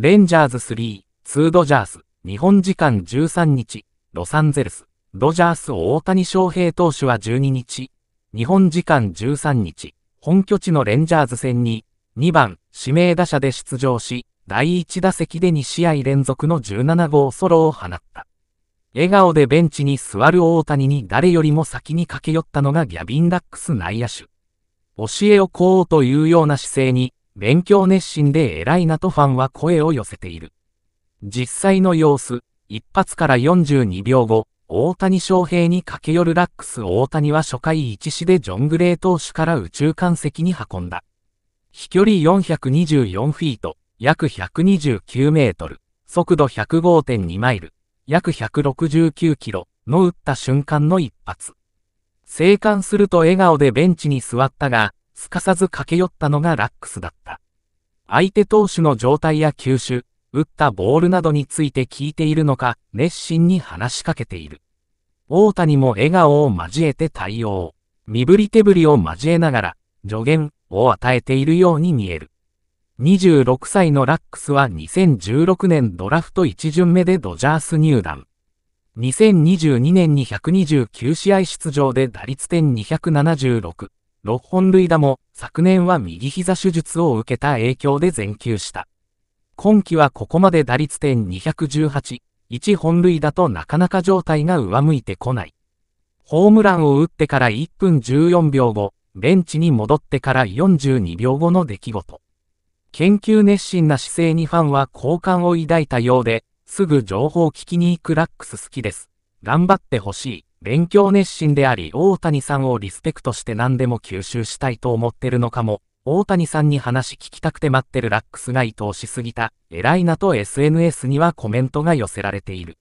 レンジャーズ3、2ドジャース、日本時間13日、ロサンゼルス、ドジャース大谷翔平投手は12日、日本時間13日、本拠地のレンジャーズ戦に、2番、指名打者で出場し、第1打席で2試合連続の17号ソロを放った。笑顔でベンチに座る大谷に誰よりも先に駆け寄ったのがギャビン・ラックス内野手。教えをこうというような姿勢に、勉強熱心で偉いなとファンは声を寄せている。実際の様子、一発から42秒後、大谷翔平に駆け寄るラックス大谷は初回1死でジョン・グレー投手から宇宙艦石に運んだ。飛距離424フィート、約129メートル、速度105.2マイル、約169キロの打った瞬間の一発。生還すると笑顔でベンチに座ったが、すかさず駆け寄ったのがラックスだった。相手投手の状態や球種、打ったボールなどについて聞いているのか、熱心に話しかけている。大谷も笑顔を交えて対応。身振り手振りを交えながら、助言を与えているように見える。26歳のラックスは2016年ドラフト1巡目でドジャース入団。2022年に129試合出場で打率点276。6本塁打も昨年は右膝手術を受けた影響で全休した。今季はここまで打率点218、1本塁打となかなか状態が上向いてこない。ホームランを打ってから1分14秒後、ベンチに戻ってから42秒後の出来事。研究熱心な姿勢にファンは好感を抱いたようで、すぐ情報を聞きに行くラックス好きです。頑張ってほしい。勉強熱心であり大谷さんをリスペクトして何でも吸収したいと思ってるのかも、大谷さんに話聞きたくて待ってるラックスが愛おしすぎた、偉いなと SNS にはコメントが寄せられている。